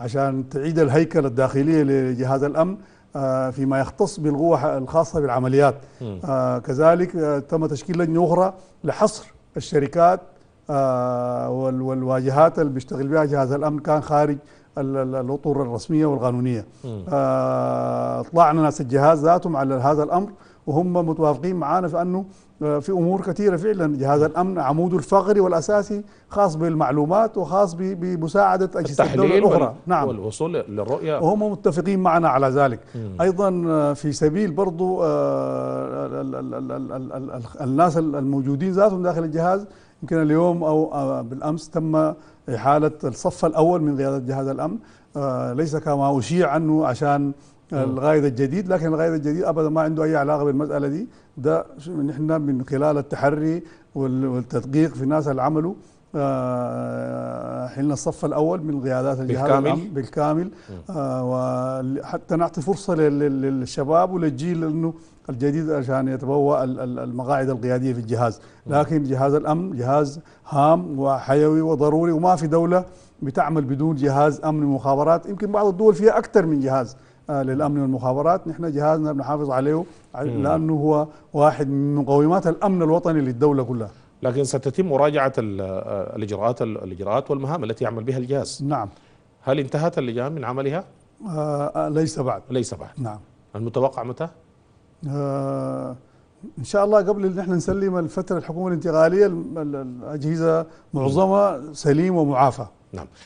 عشان تعيد الهيكل الداخلية لجهاز الأمن آه، فيما يختص بالقوة الخاصة بالعمليات آه، كذلك آه، تم تشكيل لجنة أخرى لحصر الشركات والواجهات اللي بيشتغل بها جهاز الأمن كان خارج الاطر الرسميه والقانونيه. طلعنا ناس الجهاز ذاتهم على هذا الامر وهم متوافقين معنا في انه آه، في امور كثيره فعلا جهاز الامن عموده الفقري والاساسي خاص بالمعلومات وخاص بمساعده اجهزه الدوله الاخرى نعم والوصول للرؤيه وهم متفقين معنا على ذلك مم. ايضا آه، في سبيل برضو آه، الناس الموجودين ذاتهم داخل الجهاز يمكن اليوم او بالامس تم احاله الصف الاول من قياده جهاز الامن ليس كما اشيع عنه عشان آه. الغايه الجديد لكن الغايه الجديد ابدا ما عنده اي علاقه بالمساله دي ده نحن من خلال التحري والتدقيق في الناس اللي عملوا آه، آه، حلنا الصف الاول من قيادات الجهاز بالكامل, بالكامل وحتى نعطي فرصه للشباب وللجيل انه الجديد عشان يتبوأ المقاعد القياديه في الجهاز، لكن جهاز الامن جهاز هام وحيوي وضروري وما في دوله بتعمل بدون جهاز امن ومخابرات، يمكن بعض الدول فيها اكثر من جهاز، آه، للامن والمخابرات نحن جهازنا بنحافظ عليه لانه هو واحد من مقومات الامن الوطني للدوله كلها لكن ستتم مراجعه آه، الاجراءات الاجراءات والمهام التي يعمل بها الجهاز نعم هل انتهت اللجان من عملها؟ آه،, آه ليس بعد ليس بعد نعم المتوقع متى؟ آه ان شاء الله قبل ان احنا نسلم الفتره الحكومه الانتقاليه الاجهزه معظمها سليم ومعافى نعم